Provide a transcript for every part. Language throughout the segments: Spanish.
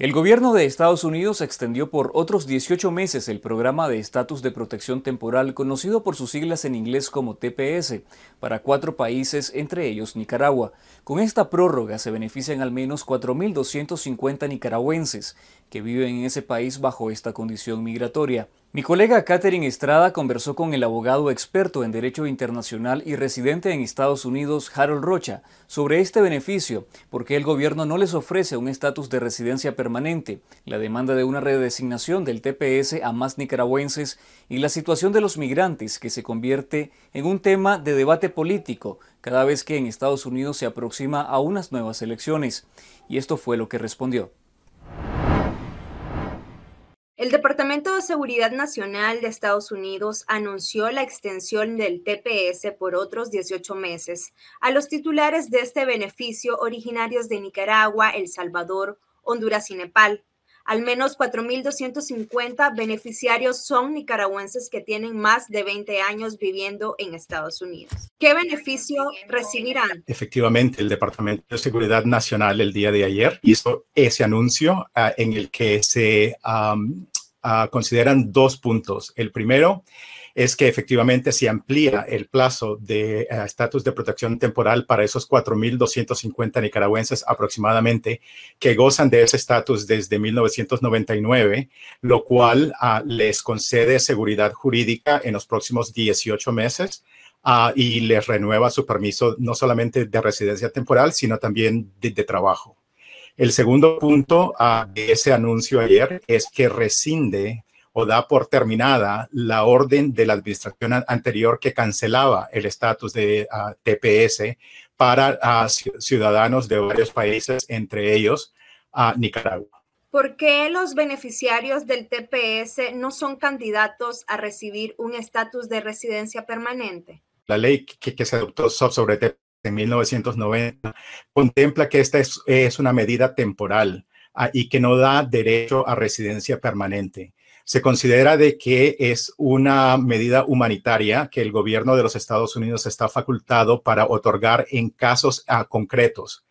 El gobierno de Estados Unidos extendió por otros 18 meses el programa de estatus de protección temporal conocido por sus siglas en inglés como TPS para cuatro países, entre ellos Nicaragua. Con esta prórroga se benefician al menos 4.250 nicaragüenses que viven en ese país bajo esta condición migratoria. Mi colega Catherine Estrada conversó con el abogado experto en Derecho Internacional y residente en Estados Unidos, Harold Rocha, sobre este beneficio, porque el gobierno no les ofrece un estatus de residencia permanente, la demanda de una redesignación del TPS a más nicaragüenses y la situación de los migrantes que se convierte en un tema de debate político cada vez que en Estados Unidos se aproxima a unas nuevas elecciones. Y esto fue lo que respondió. El Departamento de Seguridad Nacional de Estados Unidos anunció la extensión del TPS por otros 18 meses a los titulares de este beneficio originarios de Nicaragua, El Salvador, Honduras y Nepal, al menos 4.250 beneficiarios son nicaragüenses que tienen más de 20 años viviendo en Estados Unidos. ¿Qué beneficio recibirán? Efectivamente, el Departamento de Seguridad Nacional el día de ayer hizo ese anuncio ah, en el que se ah, consideran dos puntos. El primero es que efectivamente se amplía el plazo de eh, estatus de protección temporal para esos 4.250 nicaragüenses aproximadamente que gozan de ese estatus desde 1999, lo cual ah, les concede seguridad jurídica en los próximos 18 meses. Ah, y les renueva su permiso no solamente de residencia temporal, sino también de, trabajo. El segundo punto ah, de ese anuncio ayer es que rescinde da por terminada la orden de la administración anterior que cancelaba el estatus de ah, TPS para ah, ciudadanos de varios países, entre ellos a Nicaragua. ¿Por qué los beneficiarios del TPS no son candidatos a recibir un estatus de residencia permanente? La ley que, se adoptó sobre TPS en 1990 contempla que esta es una medida temporal ah, y que no da derecho a residencia permanente. Se considera de que es una medida humanitaria que el gobierno de los Estados Unidos está facultado para otorgar en casos ah, concretos.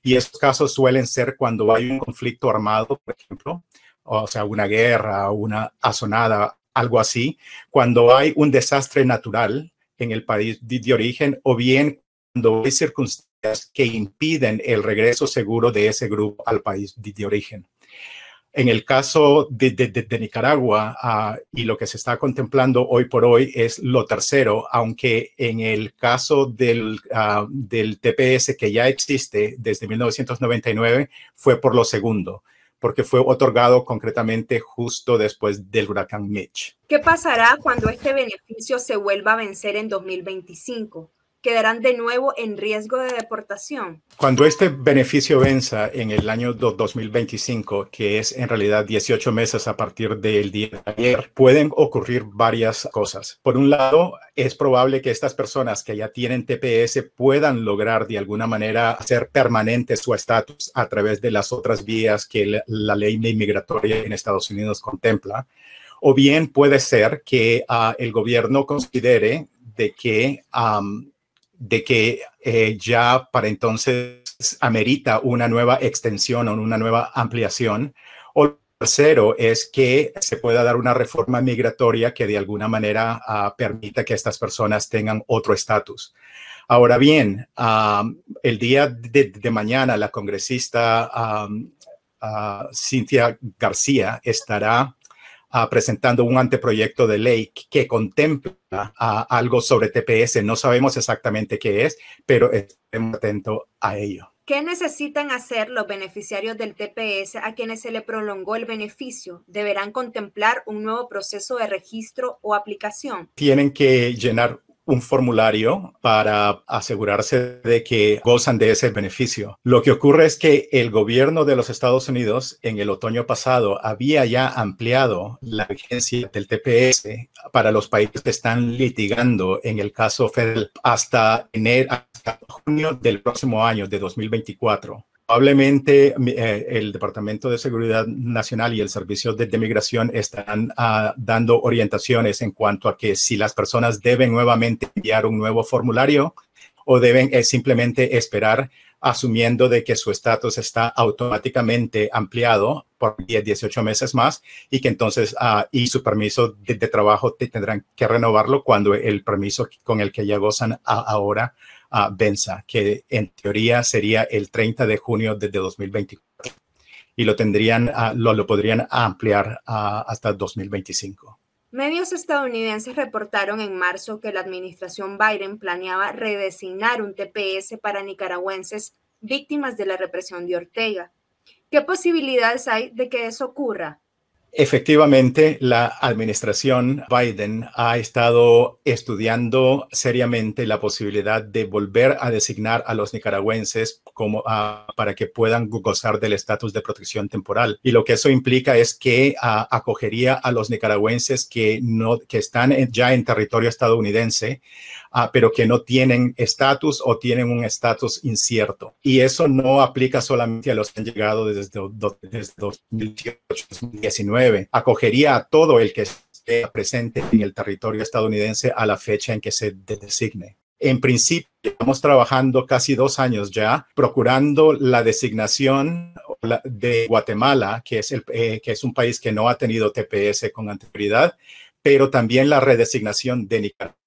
Y esos casos suelen ser cuando hay un conflicto armado, por ejemplo, o sea, una guerra, una asonada, algo así, cuando hay un desastre natural en el país de origen o bien cuando hay circunstancias que impiden el regreso seguro de ese grupo al país de origen. En el caso de, Nicaragua ah, y lo que se está contemplando hoy por hoy es lo tercero, aunque en el caso del, ah, del TPS que ya existe desde 1999 fue por lo segundo, porque fue otorgado concretamente justo después del huracán Mitch. ¿Qué pasará cuando este beneficio se vuelva a vencer en 2025? quedarán de nuevo en riesgo de deportación. Cuando este beneficio venza en el año 2025, que es en realidad 18 meses a partir del día de ayer, pueden ocurrir varias cosas. Por un lado, es probable que estas personas que ya tienen TPS puedan lograr de alguna manera hacer permanente su estatus a través de las otras vías que la ley inmigratoria en Estados Unidos contempla. O bien puede ser que ah, el gobierno considere de que de que eh, ya para entonces amerita una nueva extensión o una nueva ampliación. O tercero es que se pueda dar una reforma migratoria que de alguna manera ah, permita que estas personas tengan otro estatus. Ahora bien, el día de, mañana la congresista ah, Cynthia García estará presentando un anteproyecto de ley que contempla algo sobre TPS. No sabemos exactamente qué es, pero estemos atentos a ello. ¿Qué necesitan hacer los beneficiarios del TPS a quienes se le prolongó el beneficio? ¿Deberán contemplar un nuevo proceso de registro o aplicación? Tienen que llenar un formulario para asegurarse de que gozan de ese beneficio. Lo que ocurre es que el gobierno de los Estados Unidos en el otoño pasado había ya ampliado la vigencia del TPS para los países que están litigando en el caso federal hasta enero, hasta junio del próximo año de 2024. Probablemente eh, el Departamento de Seguridad Nacional y el Servicio de, Migración están ah, dando orientaciones en cuanto a que si las personas deben nuevamente enviar un nuevo formulario o deben eh, simplemente esperar asumiendo de que su estatus está automáticamente ampliado por 10, 18 meses más y que entonces ah, y su permiso de, trabajo tendrán que renovarlo cuando el permiso con el que ya gozan ahora a que en teoría sería el 30 de junio de 2024. Y lo tendrían, ah, lo, lo, podrían ampliar hasta 2025. Medios estadounidenses reportaron en marzo que la administración Biden planeaba redesignar un TPS para nicaragüenses víctimas de la represión de Ortega. ¿Qué posibilidades hay de que eso ocurra? Efectivamente, la administración Biden ha estado estudiando seriamente la posibilidad de volver a designar a los nicaragüenses como ah, para que puedan gozar del estatus de protección temporal. Y lo que eso implica es que ah, acogería a los nicaragüenses que no que están ya en territorio estadounidense, ah, pero que no tienen estatus o tienen un estatus incierto. Y eso no aplica solamente a los que han llegado desde, desde 2018, 2019 acogería a todo el que esté presente en el territorio estadounidense a la fecha en que se designe. En principio, estamos trabajando casi dos años ya procurando la designación de Guatemala, eh, que es un país que no ha tenido TPS con anterioridad, pero también la redesignación de Nicaragua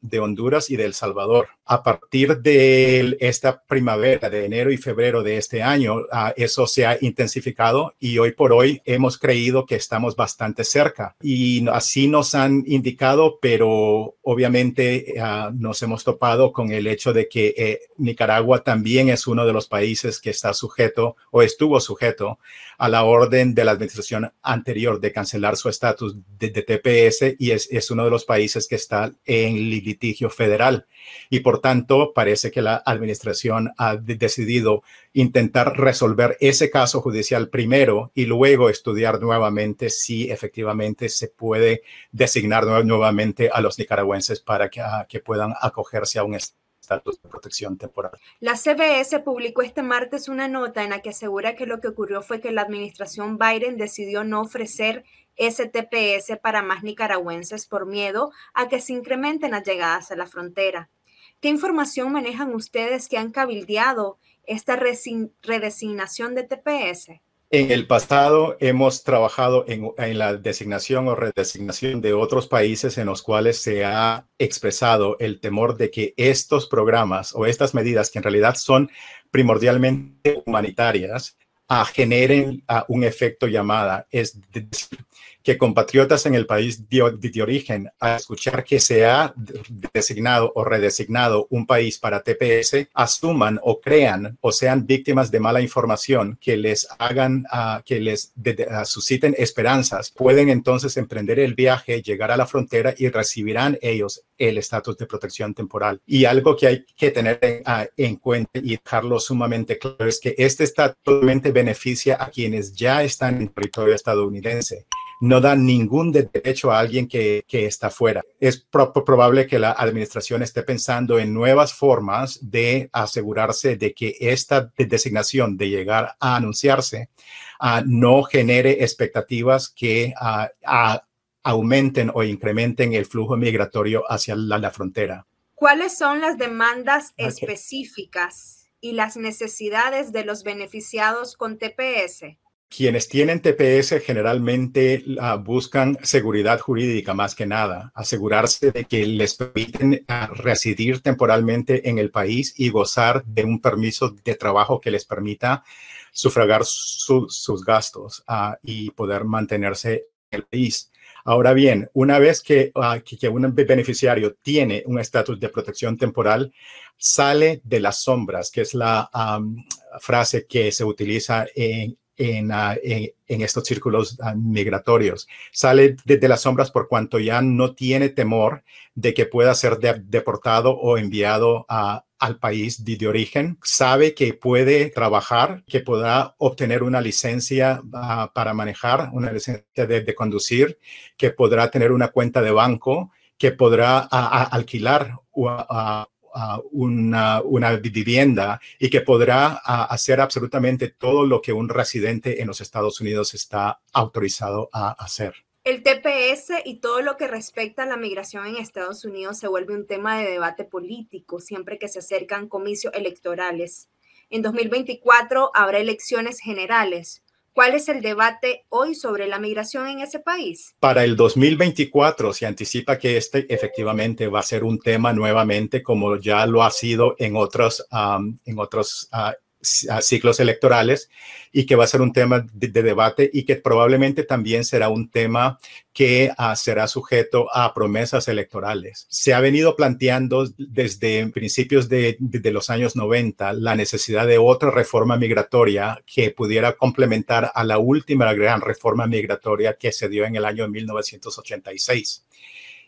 de Honduras y de El Salvador. A partir de esta primavera, de enero y febrero de este año, ah, eso se ha intensificado y hoy por hoy hemos creído que estamos bastante cerca y así nos han indicado, pero obviamente ah, nos hemos topado con el hecho de que eh, Nicaragua también es uno de los países que está sujeto o estuvo sujeto a la orden de la administración anterior de cancelar su estatus de, TPS y es, uno de los países que está en litigio federal. Y por tanto, parece que la administración ha decidido intentar resolver ese caso judicial primero y luego estudiar nuevamente si efectivamente se puede designar nuevamente a los nicaragüenses para que, que puedan acogerse a un estado la CBS publicó este martes una nota en la que asegura que lo que ocurrió fue que la administración Biden decidió no ofrecer STPS para más nicaragüenses por miedo a que se incrementen las llegadas a la frontera. ¿Qué información manejan ustedes que han cabildeado esta redesignación de TPS? En el pasado hemos trabajado en, la designación o redesignación de otros países en los cuales se ha expresado el temor de que estos programas o estas medidas, que en realidad son primordialmente humanitarias, a generen un efecto llamada, es que compatriotas en el país de, origen, al escuchar que se ha designado o redesignado un país para TPS, asuman o crean o sean víctimas de mala información que les hagan, ah, que les ah, susciten esperanzas, pueden entonces emprender el viaje, llegar a la frontera y recibirán ellos el estatus de protección temporal. Y algo que hay que tener en, ah, cuenta y dejarlo sumamente claro es que este estatus beneficia a quienes ya están en territorio estadounidense no da ningún derecho a alguien que, está fuera. Es probable que la administración esté pensando en nuevas formas de asegurarse de que esta designación de llegar a anunciarse ah, no genere expectativas que ah, aumenten o incrementen el flujo migratorio hacia la, frontera. ¿Cuáles son las demandas específicas y las necesidades de los beneficiados con TPS? quienes tienen TPS generalmente ah, buscan seguridad jurídica más que nada, asegurarse de que les permiten ah, residir temporalmente en el país y gozar de un permiso de trabajo que les permita sufragar sus gastos ah, y poder mantenerse en el país. Ahora bien, una vez que, un beneficiario tiene un estatus de protección temporal, sale de las sombras, que es la frase que se utiliza en, en, estos círculos ah, migratorios. Sale desde las sombras por cuanto ya no tiene temor de que pueda ser deportado o enviado al país de, origen. Sabe que puede trabajar, que podrá obtener una licencia ah, para manejar, una licencia de, conducir, que podrá tener una cuenta de banco, que podrá ah, alquilar una, vivienda y que podrá hacer absolutamente todo lo que un residente en los Estados Unidos está autorizado a hacer. El TPS y todo lo que respecta a la migración en Estados Unidos se vuelve un tema de debate político siempre que se acercan comicios electorales. En 2024 habrá elecciones generales. ¿Cuál es el debate hoy sobre la migración en ese país? Para el 2024 se anticipa que este efectivamente va a ser un tema nuevamente, como ya lo ha sido en otros, en otros ah, ciclos electorales y que va a ser un tema de, debate y que probablemente también será un tema que ah, será sujeto a promesas electorales. Se ha venido planteando desde principios de, de, los años 90 la necesidad de otra reforma migratoria que pudiera complementar a la última gran reforma migratoria que se dio en el año 1986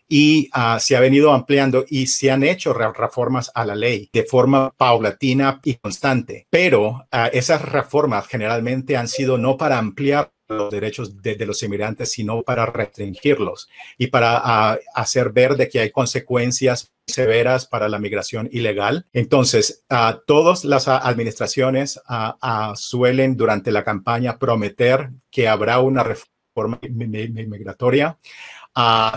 y ah, se ha venido ampliando y se han hecho reformas a la ley de forma paulatina y constante. Pero ah, esas reformas generalmente han sido no para ampliar los derechos de, los inmigrantes, sino para restringirlos y para ah, hacer ver de que hay consecuencias severas para la migración ilegal. Entonces, todas las administraciones suelen durante la campaña prometer que habrá una reforma migratoria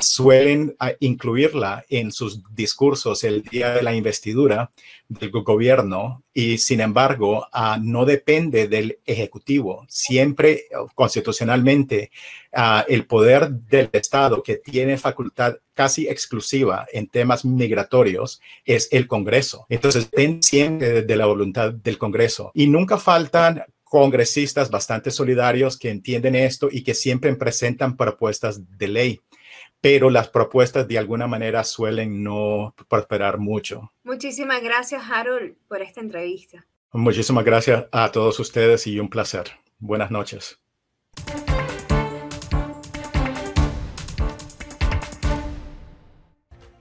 suelen incluirla en sus discursos el día de la investidura del gobierno y sin embargo no depende del ejecutivo. Siempre eh, constitucionalmente el poder del Estado que tiene facultad casi exclusiva en temas migratorios es el Congreso. Entonces, depende siempre de la voluntad del Congreso y nunca faltan congresistas bastante solidarios que entienden esto y que siempre presentan propuestas de ley pero las propuestas de alguna manera suelen no prosperar mucho. Muchísimas gracias, Harold, por esta entrevista. Muchísimas gracias a todos ustedes y un placer. Buenas noches.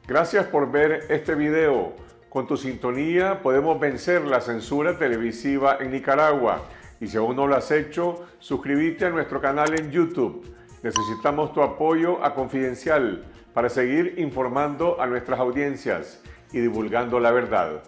Gracias por ver este video. Con tu sintonía podemos vencer la censura televisiva en Nicaragua. Y si aún no lo has hecho, suscríbete a nuestro canal en YouTube Necesitamos tu apoyo a Confidencial para seguir informando a nuestras audiencias y divulgando la verdad.